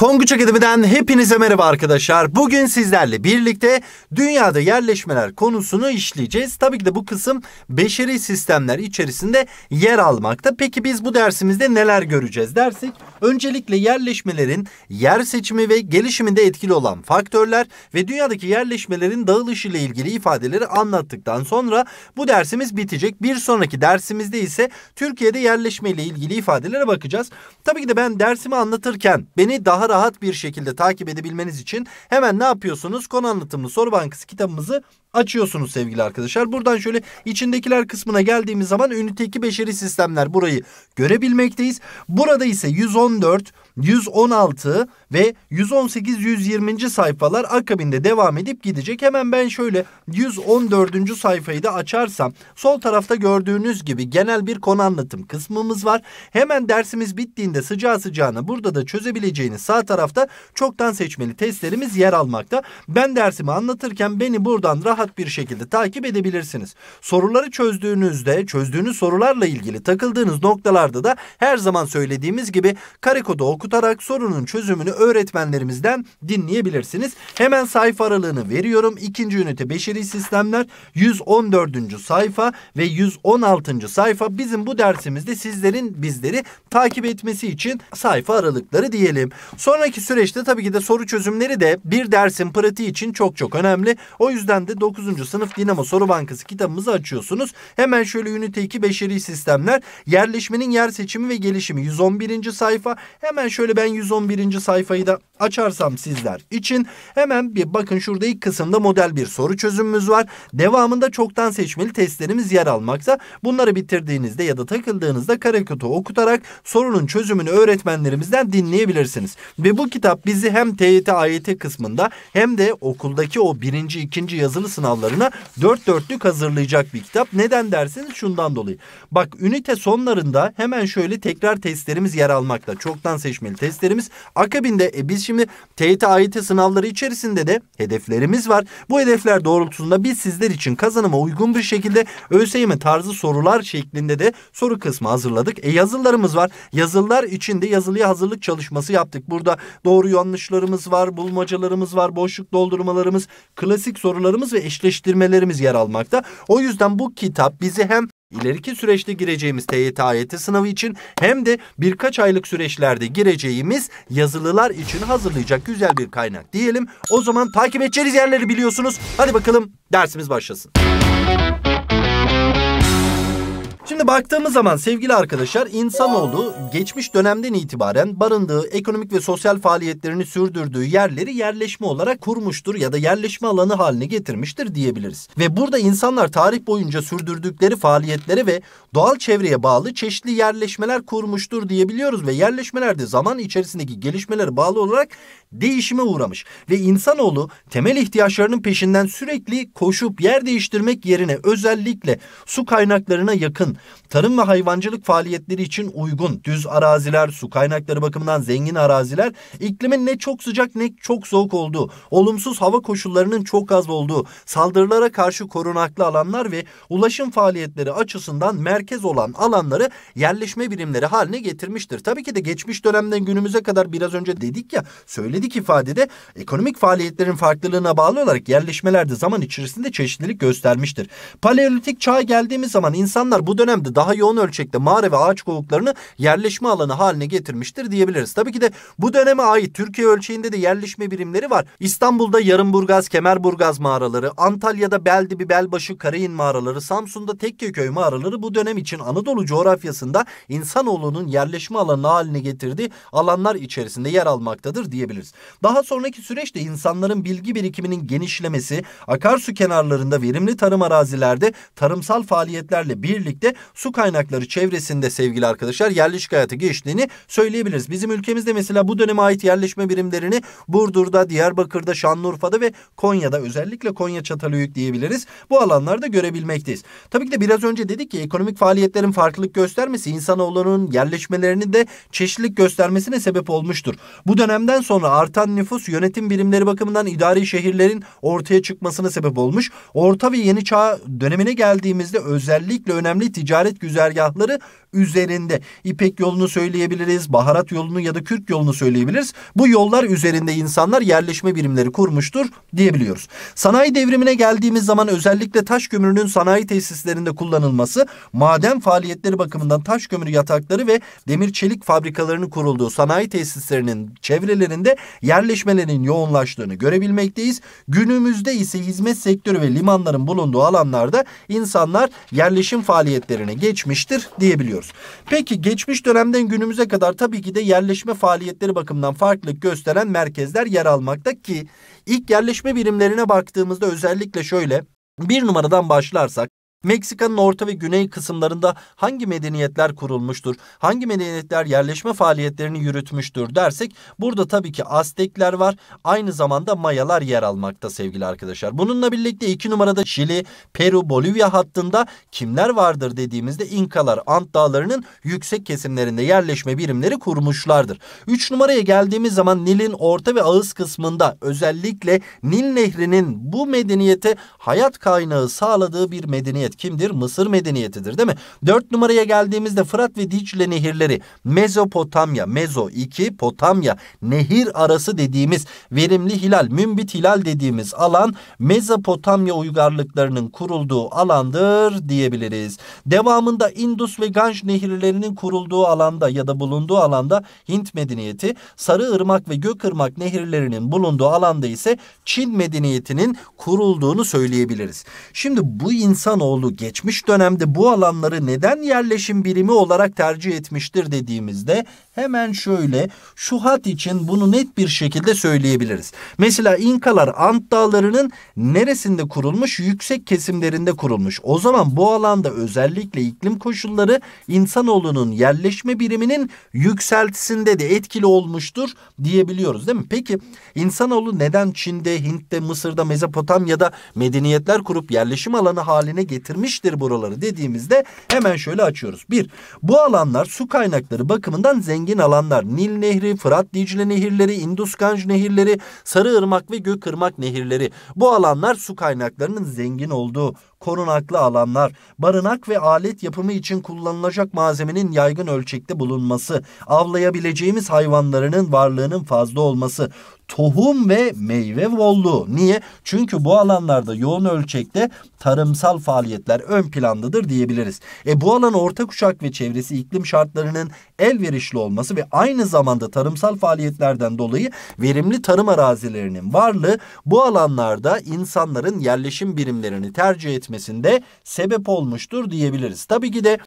Tonguç Akademi'den hepinize merhaba arkadaşlar. Bugün sizlerle birlikte dünyada yerleşmeler konusunu işleyeceğiz. Tabii ki de bu kısım beşeri sistemler içerisinde yer almakta. Peki biz bu dersimizde neler göreceğiz dersek? Öncelikle yerleşmelerin yer seçimi ve gelişiminde etkili olan faktörler ve dünyadaki yerleşmelerin dağılışı ile ilgili ifadeleri anlattıktan sonra bu dersimiz bitecek. Bir sonraki dersimizde ise Türkiye'de yerleşme ile ilgili ifadelere bakacağız. Tabii ki de ben dersimi anlatırken beni daha rahat bir şekilde takip edebilmeniz için hemen ne yapıyorsunuz? Konu anlatımlı soru bankası kitabımızı açıyorsunuz sevgili arkadaşlar. Buradan şöyle içindekiler kısmına geldiğimiz zaman ünite 2 beşeri sistemler burayı görebilmekteyiz. Burada ise 114, 116 ve 118, 120. sayfalar akabinde devam edip gidecek. Hemen ben şöyle 114. sayfayı da açarsam sol tarafta gördüğünüz gibi genel bir konu anlatım kısmımız var. Hemen dersimiz bittiğinde sıcağı sıcağına burada da çözebileceğiniz sağ tarafta çoktan seçmeli testlerimiz yer almakta. Ben dersimi anlatırken beni buradan rahat rahat bir şekilde takip edebilirsiniz. Soruları çözdüğünüzde çözdüğünüz sorularla ilgili takıldığınız noktalarda da her zaman söylediğimiz gibi karekoda okutarak sorunun çözümünü öğretmenlerimizden dinleyebilirsiniz. Hemen sayfa aralığını veriyorum. İkinci ünite beşeri sistemler 114. sayfa ve 116. sayfa bizim bu dersimizde sizlerin bizleri takip etmesi için sayfa aralıkları diyelim. Sonraki süreçte tabii ki de soru çözümleri de bir dersin pratiği için çok çok önemli. O yüzden de 9. sınıf Dinamo Soru Bankası kitabımızı açıyorsunuz. Hemen şöyle ünite 2 beşeri sistemler yerleşmenin yer seçimi ve gelişimi 111. sayfa. Hemen şöyle ben 111. sayfayı da açarsam sizler için hemen bir bakın şurada ilk kısımda model bir soru çözümümüz var. Devamında çoktan seçmeli testlerimiz yer almakta. Bunları bitirdiğinizde ya da takıldığınızda karekötü okutarak sorunun çözümünü öğretmenlerimizden dinleyebilirsiniz. Ve bu kitap bizi hem TYT AYT kısmında hem de okuldaki o birinci ikinci yazılı sınavlarına dört dörtlük hazırlayacak bir kitap. Neden dersiniz şundan dolayı. Bak ünite sonlarında hemen şöyle tekrar testlerimiz yer almakta. Çoktan seçmeli testlerimiz. Akabinde e, biz şimdi TYT AYT sınavları içerisinde de hedeflerimiz var. Bu hedefler doğrultusunda biz sizler için kazanıma uygun bir şekilde ÖSYM tarzı sorular şeklinde de soru kısmı hazırladık. E yazılarımız var. Yazılar içinde yazılıya hazırlık çalışması yaptık. Burada doğru yanlışlarımız var, bulmacalarımız var, boşluk doldurmalarımız, klasik sorularımız ve eşleştirmelerimiz yer almakta. O yüzden bu kitap bizi hem ileriki süreçte gireceğimiz TYT AYT sınavı için hem de birkaç aylık süreçlerde gireceğimiz yazılılar için hazırlayacak güzel bir kaynak diyelim. O zaman takip edeceğiniz yerleri biliyorsunuz. Hadi bakalım dersimiz başlasın. Şimdi baktığımız zaman sevgili arkadaşlar insanoğlu geçmiş dönemden itibaren barındığı ekonomik ve sosyal faaliyetlerini sürdürdüğü yerleri yerleşme olarak kurmuştur ya da yerleşme alanı haline getirmiştir diyebiliriz. Ve burada insanlar tarih boyunca sürdürdükleri faaliyetleri ve doğal çevreye bağlı çeşitli yerleşmeler kurmuştur diyebiliyoruz ve yerleşmelerde zaman içerisindeki gelişmelere bağlı olarak değişime uğramış ve insanoğlu temel ihtiyaçlarının peşinden sürekli koşup yer değiştirmek yerine özellikle su kaynaklarına yakın, tarım ve hayvancılık faaliyetleri için uygun, düz araziler, su kaynakları bakımından zengin araziler, iklimin ne çok sıcak ne çok soğuk olduğu, olumsuz hava koşullarının çok az olduğu, saldırılara karşı korunaklı alanlar ve ulaşım faaliyetleri açısından merkez olan alanları yerleşme birimleri haline getirmiştir. Tabii ki de geçmiş dönemden günümüze kadar biraz önce dedik ya, söyledik Kredilik ifadede ekonomik faaliyetlerin farklılığına bağlı olarak yerleşmelerde zaman içerisinde çeşitlilik göstermiştir. Paleolitik çağa geldiğimiz zaman insanlar bu dönemde daha yoğun ölçekte mağara ve ağaç kovuklarını yerleşme alanı haline getirmiştir diyebiliriz. Tabii ki de bu döneme ait Türkiye ölçeğinde de yerleşme birimleri var. İstanbul'da Yarımburgaz, Kemerburgaz mağaraları, Antalya'da Beldibi, Belbaşı, Karayin mağaraları, Samsun'da Tekkeköy mağaraları bu dönem için Anadolu coğrafyasında insanoğlunun yerleşme alanı haline getirdiği alanlar içerisinde yer almaktadır diyebiliriz diyebiliriz. Daha sonraki süreçte insanların bilgi birikiminin genişlemesi, akarsu kenarlarında verimli tarım arazilerde tarımsal faaliyetlerle birlikte su kaynakları çevresinde sevgili arkadaşlar yerleşik hayatı geçtiğini söyleyebiliriz. Bizim ülkemizde mesela bu döneme ait yerleşme birimlerini Burdur'da, Diyarbakır'da, Şanlıurfa'da ve Konya'da özellikle Konya Çatalhöyük diyebiliriz. Bu alanlarda görebilmekteyiz. Tabii ki de biraz önce dedik ki ekonomik faaliyetlerin farklılık göstermesi insanoğlunun yerleşmelerini de çeşitlilik göstermesine sebep olmuştur. Bu dönemden sonra artan nüfus yönetim birimleri bakımından idari şehirlerin ortaya çıkmasına sebep olmuş. Orta ve yeni çağ dönemine geldiğimizde özellikle önemli ticaret güzergahları üzerinde. İpek yolunu söyleyebiliriz, baharat yolunu ya da kürk yolunu söyleyebiliriz. Bu yollar üzerinde insanlar yerleşme birimleri kurmuştur diyebiliyoruz. Sanayi devrimine geldiğimiz zaman özellikle taş kömürünün sanayi tesislerinde kullanılması, maden faaliyetleri bakımından taş kömür yatakları ve demir çelik fabrikalarının kurulduğu sanayi tesislerinin çevrelerinde Yerleşmelerin yoğunlaştığını görebilmekteyiz. Günümüzde ise hizmet sektörü ve limanların bulunduğu alanlarda insanlar yerleşim faaliyetlerine geçmiştir diyebiliyoruz. Peki geçmiş dönemden günümüze kadar tabii ki de yerleşme faaliyetleri bakımından farklılık gösteren merkezler yer almakta ki ilk yerleşme birimlerine baktığımızda özellikle şöyle bir numaradan başlarsak Meksika'nın orta ve güney kısımlarında hangi medeniyetler kurulmuştur? Hangi medeniyetler yerleşme faaliyetlerini yürütmüştür dersek burada tabii ki Aztekler var. Aynı zamanda Mayalar yer almakta sevgili arkadaşlar. Bununla birlikte iki numarada Şili, Peru, Bolivya hattında kimler vardır dediğimizde İnkalar Ant dağlarının yüksek kesimlerinde yerleşme birimleri kurmuşlardır. Üç numaraya geldiğimiz zaman Nil'in orta ve ağız kısmında özellikle Nil Nehri'nin bu medeniyete hayat kaynağı sağladığı bir medeniyet medeniyet kimdir? Mısır medeniyetidir değil mi? Dört numaraya geldiğimizde Fırat ve Dicle nehirleri Mezopotamya, Mezo 2, Potamya nehir arası dediğimiz verimli hilal, mümbit hilal dediğimiz alan Mezopotamya uygarlıklarının kurulduğu alandır diyebiliriz. Devamında Indus ve Ganj nehirlerinin kurulduğu alanda ya da bulunduğu alanda Hint medeniyeti, Sarı Irmak ve Gök Irmak nehirlerinin bulunduğu alanda ise Çin medeniyetinin kurulduğunu söyleyebiliriz. Şimdi bu insanoğlu Anadolu geçmiş dönemde bu alanları neden yerleşim birimi olarak tercih etmiştir dediğimizde hemen şöyle şu hat için bunu net bir şekilde söyleyebiliriz. Mesela İnkalar Ant Dağları'nın neresinde kurulmuş? Yüksek kesimlerinde kurulmuş. O zaman bu alanda özellikle iklim koşulları insanoğlunun yerleşme biriminin yükseltisinde de etkili olmuştur diyebiliyoruz değil mi? Peki insanoğlu neden Çin'de, Hint'te, Mısır'da, Mezopotamya'da medeniyetler kurup yerleşim alanı haline getirdi? bitirmiştir buraları dediğimizde hemen şöyle açıyoruz. Bir, bu alanlar su kaynakları bakımından zengin alanlar. Nil Nehri, Fırat Dicle Nehirleri, Induskanj Nehirleri, Sarı Sarıırmak ve Gökırmak Nehirleri. Bu alanlar su kaynaklarının zengin olduğu korunaklı alanlar, barınak ve alet yapımı için kullanılacak malzemenin yaygın ölçekte bulunması, avlayabileceğimiz hayvanlarının varlığının fazla olması, tohum ve meyve bolluğu. Niye? Çünkü bu alanlarda yoğun ölçekte tarımsal faaliyetler ön plandadır diyebiliriz. E bu alan ortak uçak ve çevresi iklim şartlarının elverişli olması ve aynı zamanda tarımsal faaliyetlerden dolayı verimli tarım arazilerinin varlığı bu alanlarda insanların yerleşim birimlerini tercih etmesi etmesinde sebep olmuştur diyebiliriz. Tabii ki de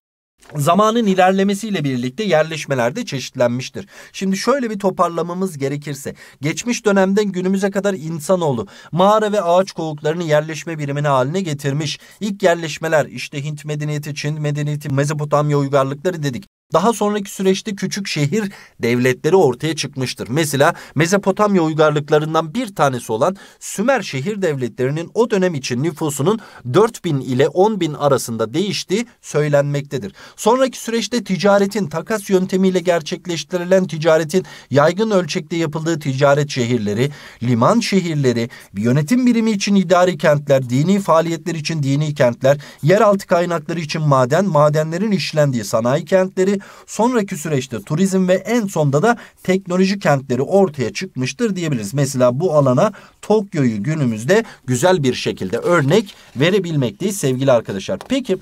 Zamanın ilerlemesiyle birlikte yerleşmeler de çeşitlenmiştir. Şimdi şöyle bir toparlamamız gerekirse, geçmiş dönemden günümüze kadar insanoğlu mağara ve ağaç kovuklarını yerleşme birimine haline getirmiş. İlk yerleşmeler işte Hint medeniyeti, Çin medeniyeti, Mezopotamya uygarlıkları dedik. Daha sonraki süreçte küçük şehir devletleri ortaya çıkmıştır. Mesela Mezopotamya uygarlıklarından bir tanesi olan Sümer şehir devletlerinin o dönem için nüfusunun 4000 ile 10.000 arasında değiştiği söylenmektedir. Sonraki süreçte ticaretin takas yöntemiyle gerçekleştirilen ticaretin yaygın ölçekte yapıldığı ticaret şehirleri, liman şehirleri, yönetim birimi için idari kentler, dini faaliyetler için dini kentler, yeraltı kaynakları için maden, madenlerin işlendiği sanayi kentleri, sonraki süreçte turizm ve en sonda da teknoloji kentleri ortaya çıkmıştır diyebiliriz. Mesela bu alana Tokyo'yu günümüzde güzel bir şekilde örnek verebilmekteyiz sevgili arkadaşlar. Peki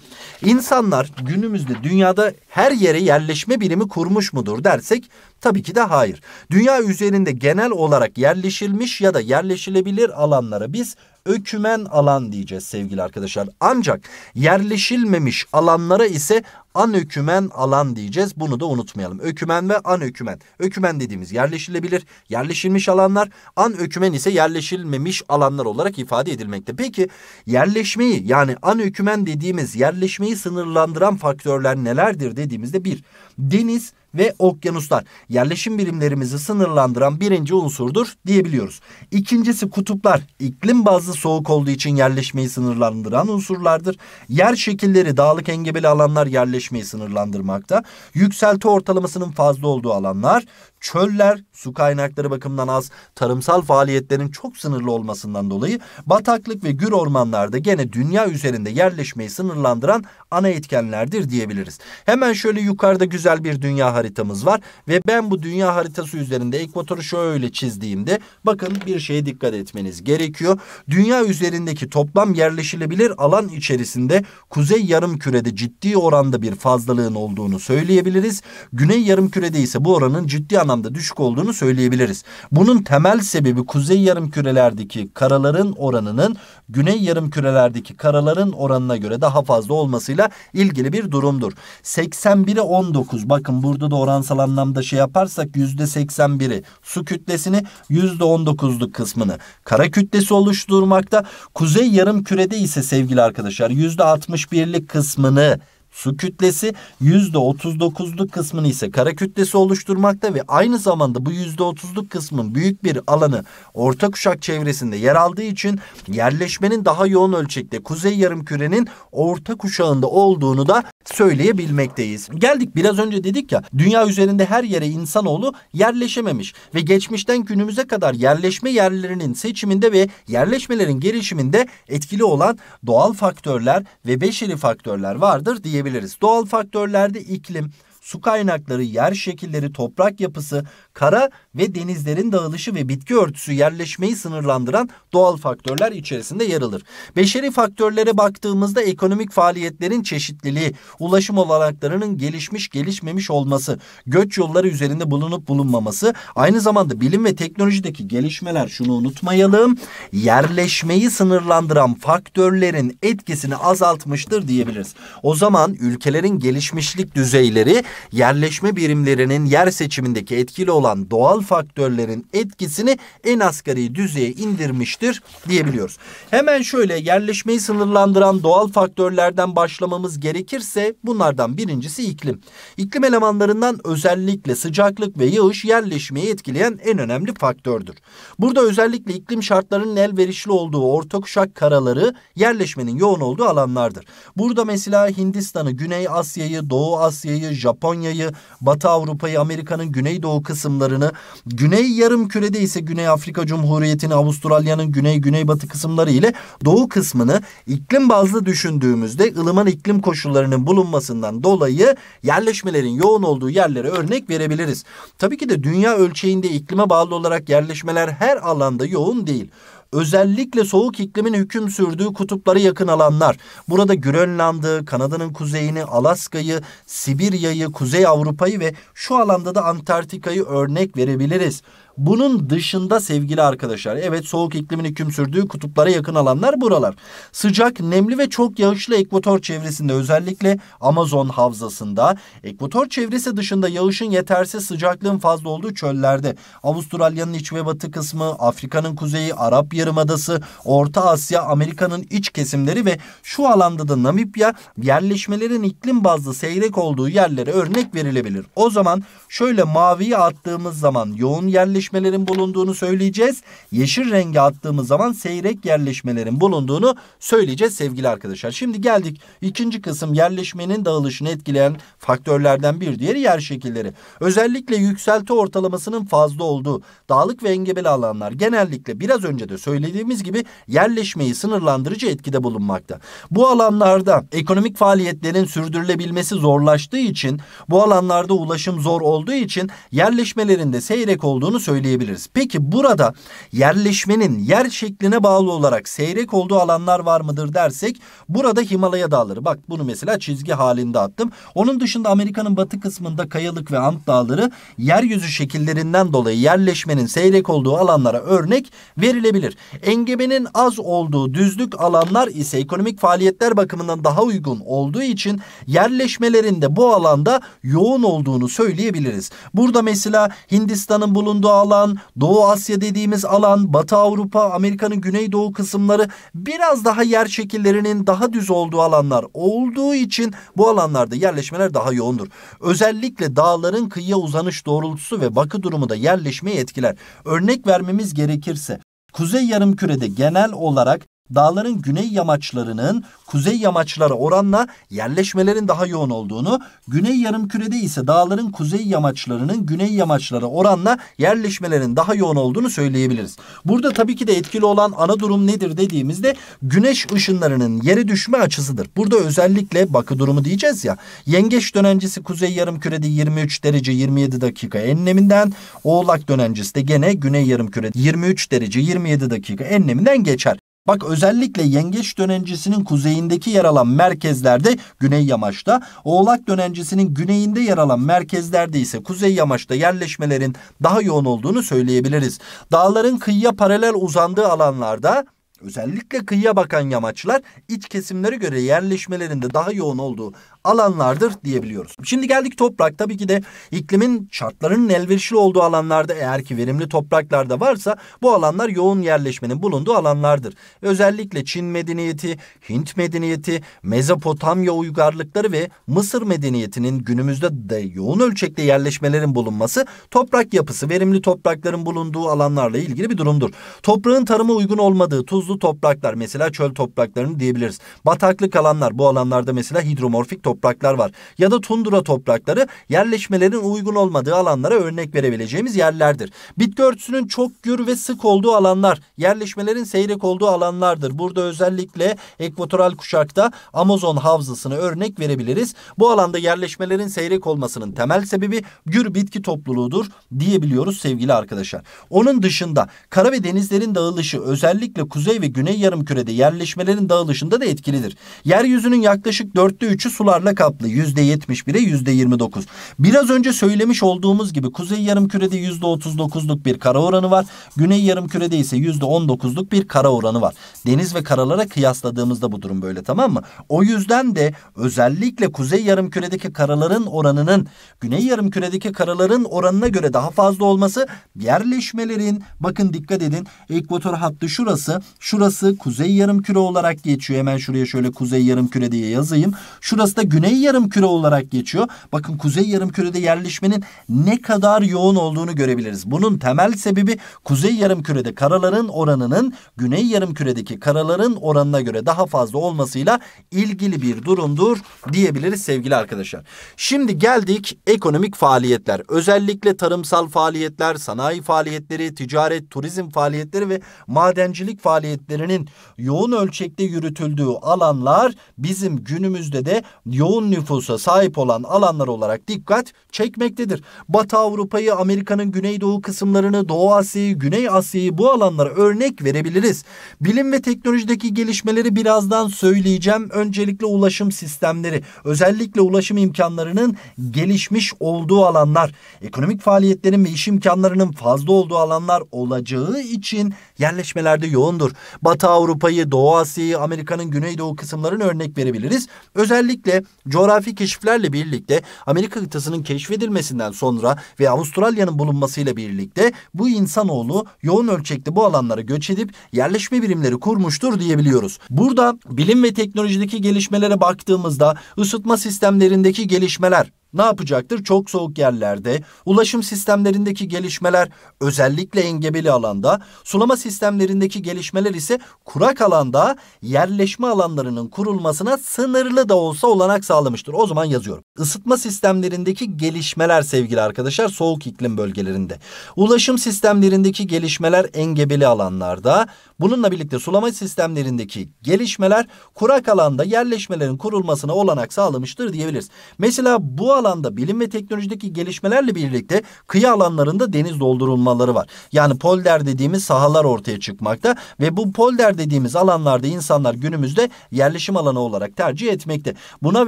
insanlar günümüzde dünyada her yere yerleşme birimi kurmuş mudur dersek Tabii ki de hayır. Dünya üzerinde genel olarak yerleşilmiş ya da yerleşilebilir alanlara biz ökümen alan diyeceğiz sevgili arkadaşlar. Ancak yerleşilmemiş alanlara ise anökümen alan diyeceğiz. Bunu da unutmayalım. Ökümen ve anökümen. Ökümen dediğimiz yerleşilebilir, yerleşilmiş alanlar. Anökümen ise yerleşilmemiş alanlar olarak ifade edilmekte. Peki yerleşmeyi yani anökümen dediğimiz yerleşmeyi sınırlandıran faktörler nelerdir dediğimizde bir, deniz ve okyanuslar yerleşim birimlerimizi sınırlandıran birinci unsurdur diyebiliyoruz. İkincisi kutuplar iklim bazlı soğuk olduğu için yerleşmeyi sınırlandıran unsurlardır. Yer şekilleri dağlık engebeli alanlar yerleşmeyi sözleşmeyi sınırlandırmakta. Yükselti ortalamasının fazla olduğu alanlar, Çöller su kaynakları bakımından az, tarımsal faaliyetlerin çok sınırlı olmasından dolayı bataklık ve gür ormanlarda gene dünya üzerinde yerleşmeyi sınırlandıran ana etkenlerdir diyebiliriz. Hemen şöyle yukarıda güzel bir dünya haritamız var ve ben bu dünya haritası üzerinde ekvatoru şöyle çizdiğimde bakın bir şeye dikkat etmeniz gerekiyor. Dünya üzerindeki toplam yerleşilebilir alan içerisinde kuzey yarım kürede ciddi oranda bir fazlalığın olduğunu söyleyebiliriz. Güney yarım kürede ise bu oranın ciddi anlamda anlamda düşük olduğunu söyleyebiliriz. Bunun temel sebebi kuzey yarım kürelerdeki karaların oranının güney yarım kürelerdeki karaların oranına göre daha fazla olmasıyla ilgili bir durumdur. 81'e 19 bakın burada da oransal anlamda şey yaparsak %81'i su kütlesini %19'luk kısmını kara kütlesi oluşturmakta. Kuzey yarım kürede ise sevgili arkadaşlar %61'lik kısmını su kütlesi, %39'luk kısmını ise kara kütlesi oluşturmakta ve aynı zamanda bu %30'luk kısmın büyük bir alanı orta kuşak çevresinde yer aldığı için yerleşmenin daha yoğun ölçekte kuzey yarımkürenin orta kuşağında olduğunu da söyleyebilmekteyiz. Geldik biraz önce dedik ya dünya üzerinde her yere insanoğlu yerleşememiş ve geçmişten günümüze kadar yerleşme yerlerinin seçiminde ve yerleşmelerin gelişiminde etkili olan doğal faktörler ve beşeri faktörler vardır diye diyebiliriz. Doğal faktörlerde iklim, su kaynakları, yer şekilleri, toprak yapısı, kara ve denizlerin dağılışı ve bitki örtüsü yerleşmeyi sınırlandıran doğal faktörler içerisinde yer alır. Beşeri faktörlere baktığımızda ekonomik faaliyetlerin çeşitliliği, ulaşım olanaklarının gelişmiş gelişmemiş olması, göç yolları üzerinde bulunup bulunmaması, aynı zamanda bilim ve teknolojideki gelişmeler şunu unutmayalım, yerleşmeyi sınırlandıran faktörlerin etkisini azaltmıştır diyebiliriz. O zaman ülkelerin gelişmişlik düzeyleri yerleşme birimlerinin yer seçimindeki etkili olan doğal dışsal faktörlerin etkisini en asgari düzeye indirmiştir diyebiliyoruz. Hemen şöyle yerleşmeyi sınırlandıran doğal faktörlerden başlamamız gerekirse bunlardan birincisi iklim. İklim elemanlarından özellikle sıcaklık ve yağış yerleşmeyi etkileyen en önemli faktördür. Burada özellikle iklim şartlarının elverişli olduğu orta kuşak karaları yerleşmenin yoğun olduğu alanlardır. Burada mesela Hindistan'ı, Güney Asya'yı, Doğu Asya'yı, Japonya'yı, Batı Avrupa'yı, Amerika'nın Güneydoğu kısımlarını, Güney yarım kürede ise Güney Afrika Cumhuriyeti'ni, Avustralya'nın güney güneybatı kısımları ile doğu kısmını iklim bazlı düşündüğümüzde ılıman iklim koşullarının bulunmasından dolayı yerleşmelerin yoğun olduğu yerlere örnek verebiliriz. Tabii ki de dünya ölçeğinde iklime bağlı olarak yerleşmeler her alanda yoğun değil özellikle soğuk iklimin hüküm sürdüğü kutupları yakın alanlar. Burada Grönland'ı, Kanada'nın kuzeyini, Alaska'yı, Sibirya'yı, Kuzey Avrupa'yı ve şu alanda da Antarktika'yı örnek verebiliriz. Bunun dışında sevgili arkadaşlar evet soğuk iklimin hüküm sürdüğü kutuplara yakın alanlar buralar. Sıcak, nemli ve çok yağışlı ekvator çevresinde özellikle Amazon havzasında, ekvator çevresi dışında yağışın yetersiz sıcaklığın fazla olduğu çöllerde, Avustralya'nın iç ve batı kısmı, Afrika'nın kuzeyi, Arap Yarımadası, Orta Asya, Amerika'nın iç kesimleri ve şu alanda da Namibya yerleşmelerin iklim bazlı seyrek olduğu yerlere örnek verilebilir. O zaman şöyle maviye attığımız zaman yoğun yerleşme yerleşmelerin bulunduğunu söyleyeceğiz. Yeşil rengi attığımız zaman seyrek yerleşmelerin bulunduğunu söyleyeceğiz sevgili arkadaşlar. Şimdi geldik ikinci kısım yerleşmenin dağılışını etkileyen faktörlerden bir diğeri yer şekilleri. Özellikle yükselti ortalamasının fazla olduğu dağlık ve engebeli alanlar genellikle biraz önce de söylediğimiz gibi yerleşmeyi sınırlandırıcı etkide bulunmakta. Bu alanlarda ekonomik faaliyetlerin sürdürülebilmesi zorlaştığı için bu alanlarda ulaşım zor olduğu için yerleşmelerinde seyrek olduğunu söylüyoruz söyleyebiliriz. Peki burada yerleşmenin yer şekline bağlı olarak seyrek olduğu alanlar var mıdır dersek burada Himalaya dağları. Bak bunu mesela çizgi halinde attım. Onun dışında Amerika'nın batı kısmında kayalık ve Ant dağları yeryüzü şekillerinden dolayı yerleşmenin seyrek olduğu alanlara örnek verilebilir. Engebenin az olduğu düzlük alanlar ise ekonomik faaliyetler bakımından daha uygun olduğu için yerleşmelerinde bu alanda yoğun olduğunu söyleyebiliriz. Burada mesela Hindistan'ın bulunduğu alan, Doğu Asya dediğimiz alan, Batı Avrupa, Amerika'nın güneydoğu kısımları biraz daha yer şekillerinin daha düz olduğu alanlar olduğu için bu alanlarda yerleşmeler daha yoğundur. Özellikle dağların kıyıya uzanış doğrultusu ve bakı durumu da yerleşmeyi etkiler. Örnek vermemiz gerekirse Kuzey yarımkürede genel olarak dağların güney yamaçlarının kuzey yamaçlara oranla yerleşmelerin daha yoğun olduğunu, güney yarımkürede ise dağların kuzey yamaçlarının güney yamaçlara oranla yerleşmelerin daha yoğun olduğunu söyleyebiliriz. Burada tabii ki de etkili olan ana durum nedir dediğimizde güneş ışınlarının yere düşme açısıdır. Burada özellikle bakı durumu diyeceğiz ya. Yengeç dönencesi kuzey yarımkürede 23 derece 27 dakika enleminden, Oğlak dönencesi de gene güney yarımkürede 23 derece 27 dakika enleminden geçer. Bak özellikle yengeç Dönencesinin kuzeyindeki yer alan merkezlerde güney yamaçta, oğlak Dönencesinin güneyinde yer alan merkezlerde ise kuzey yamaçta yerleşmelerin daha yoğun olduğunu söyleyebiliriz. Dağların kıyıya paralel uzandığı alanlarda özellikle kıyıya bakan yamaçlar iç kesimlere göre yerleşmelerinde daha yoğun olduğu alanlardır diyebiliyoruz. Şimdi geldik toprak. Tabii ki de iklimin şartlarının elverişli olduğu alanlarda eğer ki verimli topraklarda varsa bu alanlar yoğun yerleşmenin bulunduğu alanlardır. Özellikle Çin medeniyeti, Hint medeniyeti, Mezopotamya uygarlıkları ve Mısır medeniyetinin günümüzde de yoğun ölçekte yerleşmelerin bulunması toprak yapısı, verimli toprakların bulunduğu alanlarla ilgili bir durumdur. Toprağın tarıma uygun olmadığı tuzlu topraklar mesela çöl topraklarını diyebiliriz. Bataklık alanlar bu alanlarda mesela hidromorfik topraklar topraklar var. Ya da tundura toprakları yerleşmelerin uygun olmadığı alanlara örnek verebileceğimiz yerlerdir. Bitki örtüsünün çok gür ve sık olduğu alanlar yerleşmelerin seyrek olduğu alanlardır. Burada özellikle ekvatoral kuşakta Amazon havzasını örnek verebiliriz. Bu alanda yerleşmelerin seyrek olmasının temel sebebi gür bitki topluluğudur diyebiliyoruz sevgili arkadaşlar. Onun dışında kara ve denizlerin dağılışı özellikle kuzey ve güney yarımkürede yerleşmelerin dağılışında da etkilidir. Yeryüzünün yaklaşık dörtte üçü sular karla kaplı %71'e %29. Biraz önce söylemiş olduğumuz gibi kuzey yarımkürede %39'luk bir kara oranı var. Güney yarımkürede ise yüzde %19'luk bir kara oranı var. Deniz ve karalara kıyasladığımızda bu durum böyle tamam mı? O yüzden de özellikle kuzey yarımküredeki karaların oranının güney yarımküredeki karaların oranına göre daha fazla olması yerleşmelerin bakın dikkat edin ekvator hattı şurası şurası kuzey yarımküre olarak geçiyor. Hemen şuraya şöyle kuzey yarımküre diye yazayım. Şurası da güney yarım küre olarak geçiyor. Bakın kuzey yarım kürede yerleşmenin ne kadar yoğun olduğunu görebiliriz. Bunun temel sebebi kuzey yarım kürede karaların oranının güney yarım küredeki karaların oranına göre daha fazla olmasıyla ilgili bir durumdur diyebiliriz sevgili arkadaşlar. Şimdi geldik ekonomik faaliyetler. Özellikle tarımsal faaliyetler, sanayi faaliyetleri, ticaret, turizm faaliyetleri ve madencilik faaliyetlerinin yoğun ölçekte yürütüldüğü alanlar bizim günümüzde de yoğun nüfusa sahip olan alanlar olarak dikkat çekmektedir. Batı Avrupa'yı, Amerika'nın Güneydoğu kısımlarını, Doğu Asya'yı, Güney Asya'yı bu alanlara örnek verebiliriz. Bilim ve teknolojideki gelişmeleri birazdan söyleyeceğim. Öncelikle ulaşım sistemleri, özellikle ulaşım imkanlarının gelişmiş olduğu alanlar, ekonomik faaliyetlerin ve iş imkanlarının fazla olduğu alanlar olacağı için yerleşmelerde yoğundur. Batı Avrupa'yı, Doğu Asya'yı, Amerika'nın Güneydoğu kısımlarını örnek verebiliriz. Özellikle coğrafi keşiflerle birlikte Amerika kıtasının keşfedilmesinden sonra ve Avustralya'nın bulunmasıyla birlikte bu insanoğlu yoğun ölçekte bu alanlara göç edip yerleşme birimleri kurmuştur diyebiliyoruz. Burada bilim ve teknolojideki gelişmelere baktığımızda ısıtma sistemlerindeki gelişmeler, ne yapacaktır? Çok soğuk yerlerde, ulaşım sistemlerindeki gelişmeler özellikle engebeli alanda, sulama sistemlerindeki gelişmeler ise kurak alanda yerleşme alanlarının kurulmasına sınırlı da olsa olanak sağlamıştır. O zaman yazıyorum. Isıtma sistemlerindeki gelişmeler sevgili arkadaşlar soğuk iklim bölgelerinde. Ulaşım sistemlerindeki gelişmeler engebeli alanlarda. Bununla birlikte sulama sistemlerindeki gelişmeler kurak alanda yerleşmelerin kurulmasına olanak sağlamıştır diyebiliriz. Mesela bu alanda bilim ve teknolojideki gelişmelerle birlikte kıyı alanlarında deniz doldurulmaları var. Yani polder dediğimiz sahalar ortaya çıkmakta ve bu polder dediğimiz alanlarda insanlar günümüzde yerleşim alanı olarak tercih etmekte. Buna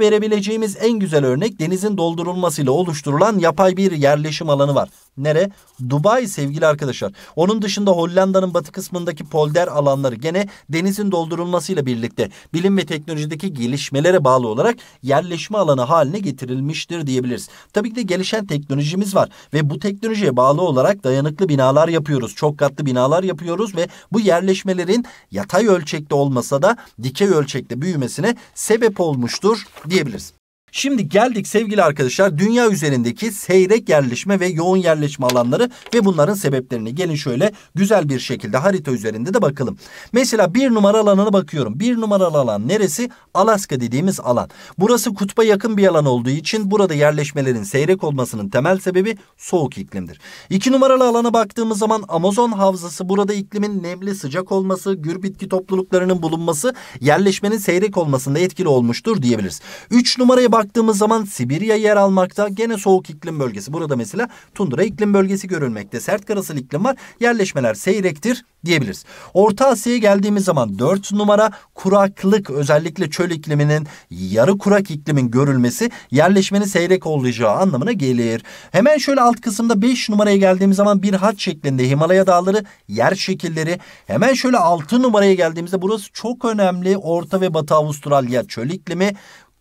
verebileceğimiz en güzel örnek denizin doldurulmasıyla oluşturulan yapay bir yerleşim alanı var. Nere? Dubai sevgili arkadaşlar. Onun dışında Hollanda'nın batı kısmındaki polder alanları gene denizin doldurulmasıyla birlikte bilim ve teknolojideki gelişmelere bağlı olarak yerleşme alanı haline getirilmiştir olabilir diyebiliriz. Tabii ki de gelişen teknolojimiz var ve bu teknolojiye bağlı olarak dayanıklı binalar yapıyoruz. Çok katlı binalar yapıyoruz ve bu yerleşmelerin yatay ölçekte olmasa da dikey ölçekte büyümesine sebep olmuştur diyebiliriz. Şimdi geldik sevgili arkadaşlar dünya üzerindeki seyrek yerleşme ve yoğun yerleşme alanları ve bunların sebeplerini Gelin şöyle güzel bir şekilde harita üzerinde de bakalım. Mesela bir numara alanına bakıyorum. Bir numaralı alan neresi? Alaska dediğimiz alan. Burası kutba yakın bir alan olduğu için burada yerleşmelerin seyrek olmasının temel sebebi soğuk iklimdir. İki numaralı alana baktığımız zaman Amazon havzası burada iklimin nemli sıcak olması, gür bitki topluluklarının bulunması yerleşmenin seyrek olmasında etkili olmuştur diyebiliriz. Üç numaraya bak baktığımız zaman Sibirya yer almakta. Gene soğuk iklim bölgesi. Burada mesela tundra iklim bölgesi görülmekte. Sert karasal iklim var. Yerleşmeler seyrektir diyebiliriz. Orta Asya'ya geldiğimiz zaman 4 numara kuraklık özellikle çöl ikliminin yarı kurak iklimin görülmesi yerleşmenin seyrek olacağı anlamına gelir. Hemen şöyle alt kısımda 5 numaraya geldiğimiz zaman bir hat şeklinde Himalaya dağları yer şekilleri. Hemen şöyle 6 numaraya geldiğimizde burası çok önemli Orta ve Batı Avustralya çöl iklimi.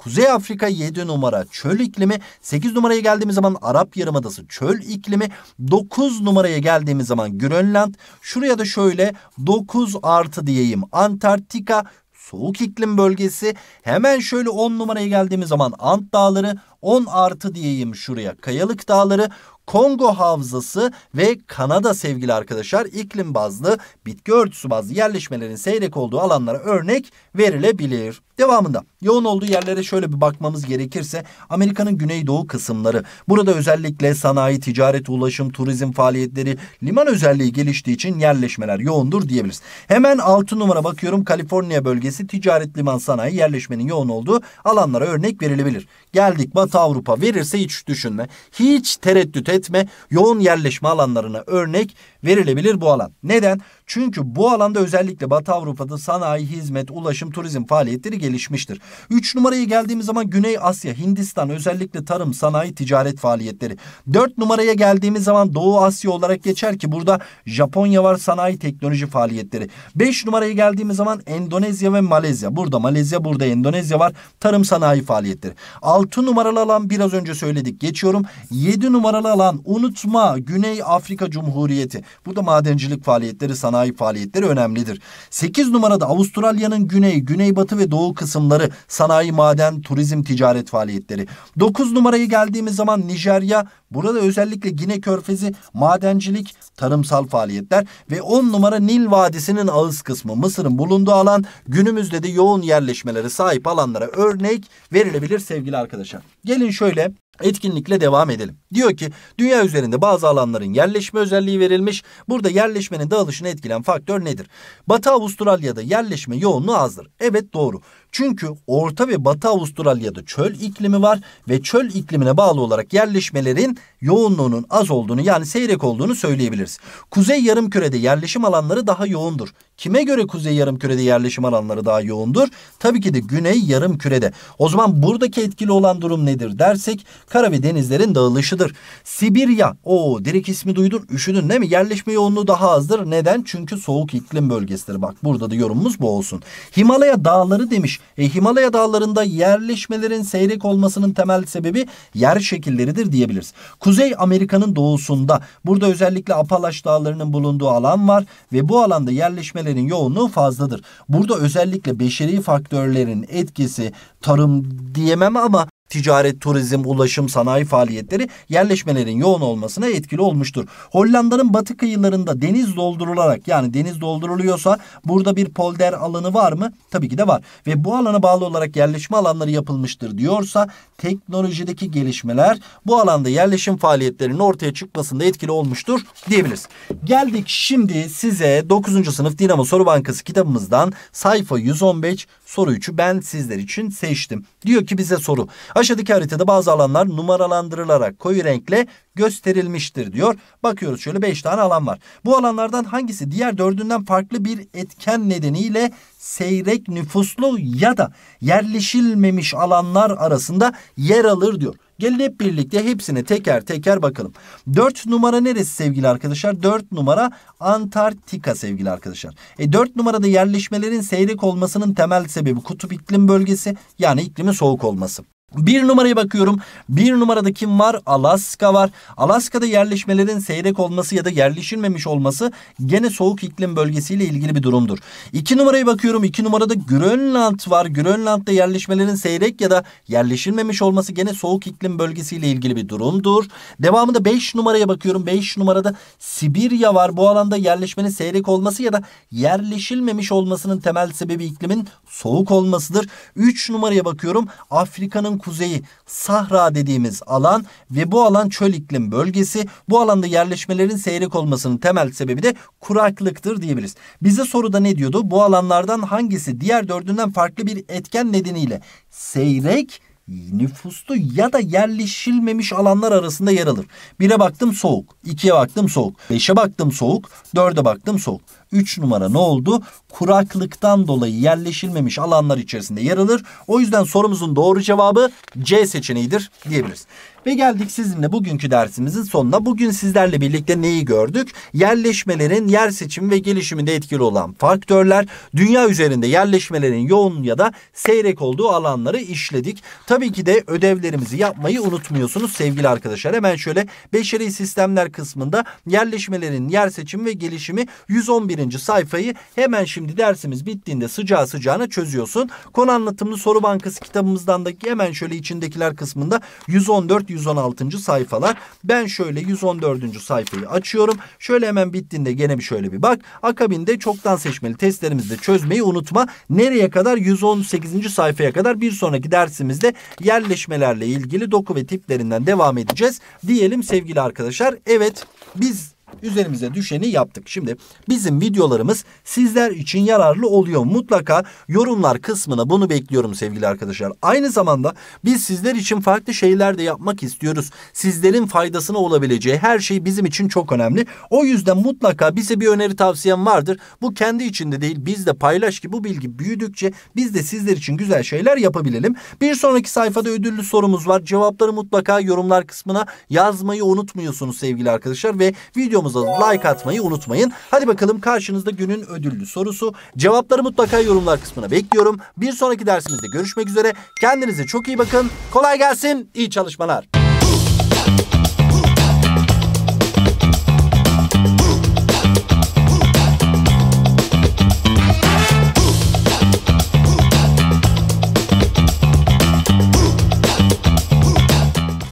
Kuzey Afrika 7 numara çöl iklimi. 8 numaraya geldiğimiz zaman Arap Yarımadası çöl iklimi. 9 numaraya geldiğimiz zaman Grönland. Şuraya da şöyle 9 artı diyeyim. Antarktika soğuk iklim bölgesi. Hemen şöyle 10 numaraya geldiğimiz zaman Ant Dağları 10 artı diyeyim şuraya Kayalık Dağları Kongo Havzası ve Kanada sevgili arkadaşlar iklim bazlı, bitki örtüsü bazlı yerleşmelerin seyrek olduğu alanlara örnek verilebilir. Devamında yoğun olduğu yerlere şöyle bir bakmamız gerekirse Amerika'nın güneydoğu kısımları. Burada özellikle sanayi, ticaret, ulaşım, turizm faaliyetleri, liman özelliği geliştiği için yerleşmeler yoğundur diyebiliriz. Hemen 6 numara bakıyorum Kaliforniya bölgesi ticaret, liman, sanayi yerleşmenin yoğun olduğu alanlara örnek verilebilir. Geldik Batı Avrupa verirse hiç düşünme. Hiç tereddüte etme, yoğun yerleşme alanlarına örnek verilebilir bu alan. Neden? Çünkü bu alanda özellikle Batı Avrupa'da sanayi, hizmet, ulaşım, turizm faaliyetleri gelişmiştir. 3 numaraya geldiğimiz zaman Güney Asya, Hindistan özellikle tarım, sanayi, ticaret faaliyetleri. 4 numaraya geldiğimiz zaman Doğu Asya olarak geçer ki burada Japonya var sanayi, teknoloji faaliyetleri. 5 numaraya geldiğimiz zaman Endonezya ve Malezya. Burada Malezya, burada Endonezya var. Tarım sanayi faaliyetleri. 6 numaralı alan biraz önce söyledik. Geçiyorum. 7 numaralı alan unutma Güney Afrika Cumhuriyeti. Burada madencilik faaliyetleri, sanayi faaliyetleri önemlidir. Sekiz numarada Avustralya'nın güney, güneybatı ve doğu kısımları sanayi, maden, turizm, ticaret faaliyetleri. Dokuz numaraya geldiğimiz zaman Nijerya, burada özellikle Gine Körfezi, madencilik, tarımsal faaliyetler ve on numara Nil Vadisi'nin ağız kısmı Mısır'ın bulunduğu alan günümüzde de yoğun yerleşmelere sahip alanlara örnek verilebilir sevgili arkadaşlar. Gelin şöyle Etkinlikle devam edelim. Diyor ki dünya üzerinde bazı alanların yerleşme özelliği verilmiş. Burada yerleşmenin dağılışını etkilen faktör nedir? Batı Avustralya'da yerleşme yoğunluğu azdır. Evet doğru. Çünkü Orta ve Batı Avustralya'da çöl iklimi var ve çöl iklimine bağlı olarak yerleşmelerin yoğunluğunun az olduğunu yani seyrek olduğunu söyleyebiliriz. Kuzey yarımkürede yerleşim alanları daha yoğundur. Kime göre kuzey yarımkürede yerleşim alanları daha yoğundur? Tabii ki de güney yarımkürede. O zaman buradaki etkili olan durum nedir dersek kara ve denizlerin dağılışıdır. Sibirya, o direkt ismi duydun üşüdün değil mi? Yerleşme yoğunluğu daha azdır. Neden? Çünkü soğuk iklim bölgesidir. Bak burada da yorumumuz bu olsun. Himalaya dağları demiş. E, Himalaya dağlarında yerleşmelerin seyrek olmasının temel sebebi yer şekilleridir diyebiliriz. Kuzey Amerika'nın doğusunda burada özellikle Apalaş dağlarının bulunduğu alan var ve bu alanda yerleşmelerin yoğunluğu fazladır. Burada özellikle beşeri faktörlerin etkisi tarım diyemem ama ticaret, turizm, ulaşım, sanayi faaliyetleri yerleşmelerin yoğun olmasına etkili olmuştur. Hollanda'nın batı kıyılarında deniz doldurularak yani deniz dolduruluyorsa burada bir polder alanı var mı? Tabii ki de var. Ve bu alana bağlı olarak yerleşme alanları yapılmıştır diyorsa teknolojideki gelişmeler bu alanda yerleşim faaliyetlerinin ortaya çıkmasında etkili olmuştur diyebiliriz. Geldik şimdi size 9. sınıf Dinamo Soru Bankası kitabımızdan sayfa 115 soru 3'ü ben sizler için seçtim. Diyor ki bize soru. Aşağıdaki haritada bazı alanlar numaralandırılarak koyu renkle gösterilmiştir diyor. Bakıyoruz şöyle 5 tane alan var. Bu alanlardan hangisi diğer dördünden farklı bir etken nedeniyle seyrek nüfuslu ya da yerleşilmemiş alanlar arasında yer alır diyor. Gelin hep birlikte hepsine teker teker bakalım. 4 numara neresi sevgili arkadaşlar? 4 numara Antarktika sevgili arkadaşlar. E 4 numarada yerleşmelerin seyrek olmasının temel sebebi kutup iklim bölgesi yani iklimin soğuk olması. Bir numaraya bakıyorum. Bir numarada kim var? Alaska var. Alaska'da yerleşmelerin seyrek olması ya da yerleşilmemiş olması gene soğuk iklim bölgesiyle ilgili bir durumdur. İki numaraya bakıyorum. İki numarada Grönland var. Grönland'da yerleşmelerin seyrek ya da yerleşilmemiş olması gene soğuk iklim bölgesiyle ilgili bir durumdur. Devamında beş numaraya bakıyorum. Beş numarada Sibirya var. Bu alanda yerleşmenin seyrek olması ya da yerleşilmemiş olmasının temel sebebi iklimin soğuk olmasıdır. Üç numaraya bakıyorum. Afrika'nın kuzeyi Sahra dediğimiz alan ve bu alan çöl iklim bölgesi. Bu alanda yerleşmelerin seyrek olmasının temel sebebi de kuraklıktır diyebiliriz. Bize soruda ne diyordu? Bu alanlardan hangisi diğer dördünden farklı bir etken nedeniyle seyrek nüfuslu ya da yerleşilmemiş alanlar arasında yer alır. Bire baktım soğuk, ikiye baktım soğuk, beşe baktım soğuk, dörde baktım soğuk. 3 numara ne oldu? Kuraklıktan dolayı yerleşilmemiş alanlar içerisinde yer alır. O yüzden sorumuzun doğru cevabı C seçeneğidir diyebiliriz. Ve geldik sizinle bugünkü dersimizin sonuna. Bugün sizlerle birlikte neyi gördük? Yerleşmelerin yer seçimi ve gelişiminde etkili olan faktörler, dünya üzerinde yerleşmelerin yoğun ya da seyrek olduğu alanları işledik. Tabii ki de ödevlerimizi yapmayı unutmuyorsunuz sevgili arkadaşlar. Hemen şöyle beşeri sistemler kısmında yerleşmelerin yer seçimi ve gelişimi 111. 11. sayfayı hemen şimdi dersimiz bittiğinde sıcağı sıcağına çözüyorsun. Konu anlatımlı soru bankası kitabımızdan da hemen şöyle içindekiler kısmında 114-116. sayfalar. Ben şöyle 114. sayfayı açıyorum. Şöyle hemen bittiğinde gene bir şöyle bir bak. Akabinde çoktan seçmeli testlerimizi de çözmeyi unutma. Nereye kadar? 118. sayfaya kadar bir sonraki dersimizde yerleşmelerle ilgili doku ve tiplerinden devam edeceğiz. Diyelim sevgili arkadaşlar. Evet biz Üzerimize düşeni yaptık. Şimdi bizim videolarımız sizler için yararlı oluyor. Mutlaka yorumlar kısmına bunu bekliyorum sevgili arkadaşlar. Aynı zamanda biz sizler için farklı şeyler de yapmak istiyoruz. Sizlerin faydasına olabileceği her şey bizim için çok önemli. O yüzden mutlaka bize bir öneri tavsiyem vardır. Bu kendi içinde değil biz de paylaş ki bu bilgi büyüdükçe biz de sizler için güzel şeyler yapabilelim. Bir sonraki sayfada ödüllü sorumuz var. Cevapları mutlaka yorumlar kısmına yazmayı unutmuyorsunuz sevgili arkadaşlar ve videomu videomuza like atmayı unutmayın. Hadi bakalım karşınızda günün ödüllü sorusu. Cevapları mutlaka yorumlar kısmına bekliyorum. Bir sonraki dersimizde görüşmek üzere. Kendinize çok iyi bakın. Kolay gelsin. İyi çalışmalar.